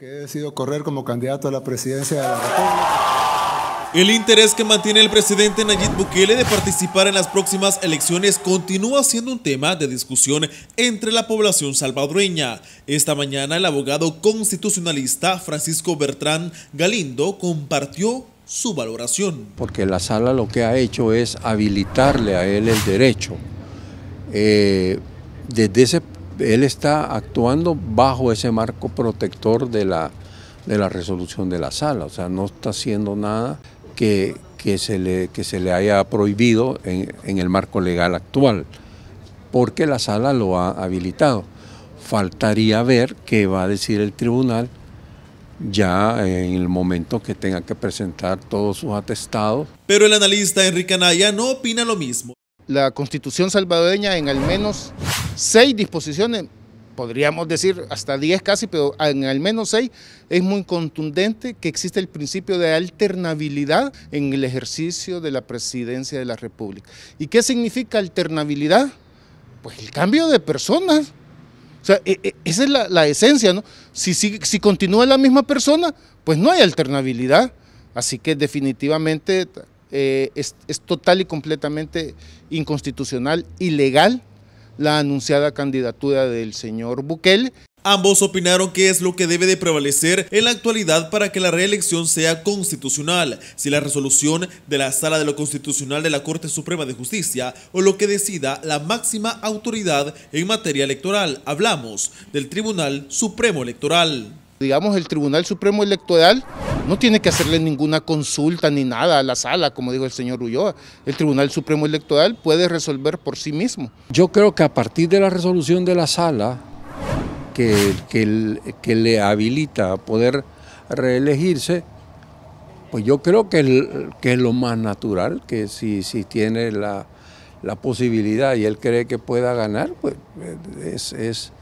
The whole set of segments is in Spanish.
que he decidido correr como candidato a la presidencia de la República. El interés que mantiene el presidente Nayib Bukele de participar en las próximas elecciones continúa siendo un tema de discusión entre la población salvadoreña. Esta mañana el abogado constitucionalista Francisco Bertrán Galindo compartió su valoración. Porque la sala lo que ha hecho es habilitarle a él el derecho. Eh, desde ese él está actuando bajo ese marco protector de la, de la resolución de la sala, o sea, no está haciendo nada que, que, se, le, que se le haya prohibido en, en el marco legal actual, porque la sala lo ha habilitado. Faltaría ver qué va a decir el tribunal ya en el momento que tenga que presentar todos sus atestados. Pero el analista Enrique Anaya no opina lo mismo. La constitución salvadoreña en al menos seis disposiciones, podríamos decir hasta diez casi, pero en al menos seis, es muy contundente que existe el principio de alternabilidad en el ejercicio de la presidencia de la República. ¿Y qué significa alternabilidad? Pues el cambio de personas. O sea, e, e, esa es la, esencia, ¿no? Si, continúa la misma persona, pues no hay alternabilidad. Así que definitivamente eh, es, total y completamente inconstitucional, ilegal la anunciada candidatura del señor Bukel. Ambos opinaron que es lo que debe de prevalecer en la actualidad para que la reelección sea constitucional, si la resolución de la Sala de lo Constitucional de la Corte Suprema de Justicia o lo que decida la máxima autoridad en materia electoral. Hablamos del Tribunal Supremo Electoral. Digamos, el Tribunal Supremo Electoral no tiene que hacerle ninguna consulta ni nada a la sala, como dijo el señor Ulloa. El Tribunal Supremo Electoral puede resolver por sí mismo. Yo creo que a partir de la resolución de la sala, que, le habilita a poder reelegirse, pues yo creo que, es lo más natural, que si, tiene la, posibilidad y él cree que pueda ganar, pues es,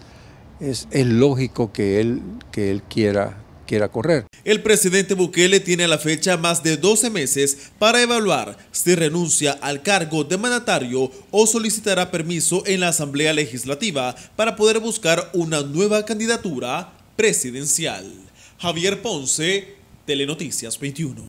lógico que él, que él quiera quiera correr. El presidente Bukele tiene a la fecha más de 12 meses para evaluar si renuncia al cargo de mandatario o solicitará permiso en la Asamblea Legislativa para poder buscar una nueva candidatura presidencial. Javier Ponce, Telenoticias 21.